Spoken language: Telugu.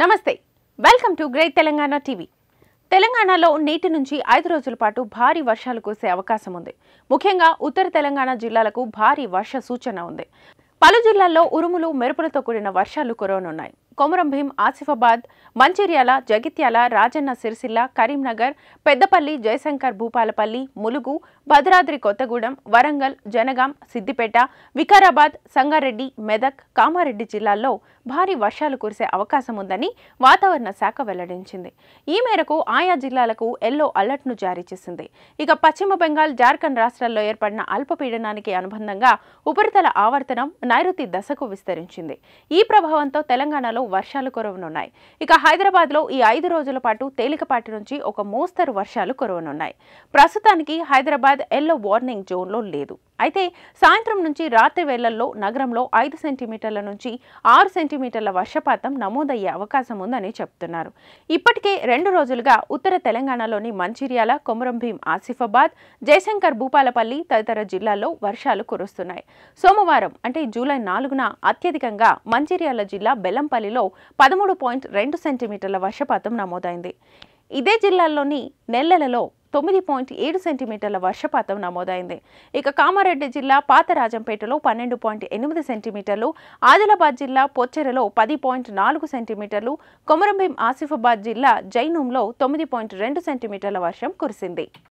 నమస్తే welcome to great Telangana TV తెలంగాణలో నేటి నుంచి ఐదు రోజుల పాటు భారీ వర్షాలు కురిసే అవకాశం ఉంది ముఖ్యంగా ఉత్తర తెలంగాణ జిల్లాలకు భారీ వర్ష సూచన ఉంది పలు జిల్లాల్లో ఉరుములు మెరుపులతో కూడిన వర్షాలు కురవనున్నాయి కొమరంభీం ఆసిఫాబాద్ మంచిర్యాల జగిత్యాల రాజన్న సిరిసిల్ల కరీంనగర్ పెద్దపల్లి జయశంకర్ భూపాలపల్లి ములుగు భద్రాద్రి కొత్తగూడెం వరంగల్ జనగాం సిద్దిపేట వికారాబాద్ సంగారెడ్డి మెదక్ కామారెడ్డి జిల్లాల్లో భారీ వర్షాలు కురిసే అవకాశం ఉందని వాతావరణ శాఖ వెల్లడించింది ఈ మేరకు ఆయా జిల్లాలకు ఎల్లో అలర్ట్ను జారీ చేసింది ఇక పశ్చిమ బెంగాల్ జార్ఖండ్ రాష్ట్రాల్లో ఏర్పడిన అల్పపీడనానికి అనుబంధంగా ఉపరితల ఆవర్తనం నైరుతి దశకు విస్తరించింది ఈ ప్రభావంతో తెలంగాణలో వర్షాలు కురవనున్నాయి ఇక హైదరాబాద్లో ఈ ఐదు రోజుల పాటు తేలికపాటి నుంచి ఒక మోస్తరు వర్షాలు కురవనున్నాయి ప్రస్తుతానికి హైదరాబాద్ ఎల్లో వార్నింగ్ జోన్లో లేదు అయితే సాయంత్రం నుంచి రాత్రి వేళల్లో నగరంలో ఐదు సెంటీమీటర్ల నుంచి ఆరు సెంటీమీటర్ల వర్షపాతం నమోదయ్యే అవకాశం ఉందని చెబుతున్నారు ఇప్పటికే రెండు రోజులుగా ఉత్తర తెలంగాణలోని మంచిర్యాల కొమరంభీం ఆసిఫాబాద్ జయశంకర్ భూపాలపల్లి తదితర జిల్లాల్లో వర్షాలు కురుస్తున్నాయి సోమవారం అంటే జూలై నాలుగున అత్యధికంగా మంచిర్యాల జిల్లా బెల్లంపల్లిలో పదమూడు పాయింట్ రెండు సెంటీమీటర్ల వర్షపాతం నమోదైంది ఇదే జిల్లాల్లోని నెలలలో తొమ్మిది పాయింట్ ఏడు సెంటీమీటర్ల వర్షపాతం నమోదైంది ఇక కామారెడ్డి జిల్లా పాతరాజంపేటలో పన్నెండు పాయింట్ ఎనిమిది సెంటీమీటర్లు ఆదిలాబాద్ జిల్లా పొచ్చెరలో పది పాయింట్ నాలుగు సెంటీమీటర్లు కొమరంభీం ఆసిఫాబాద్ జిల్లా జైనూంలో తొమ్మిది పాయింట్ రెండు సెంటీమీటర్ల వర్షం కురిసింది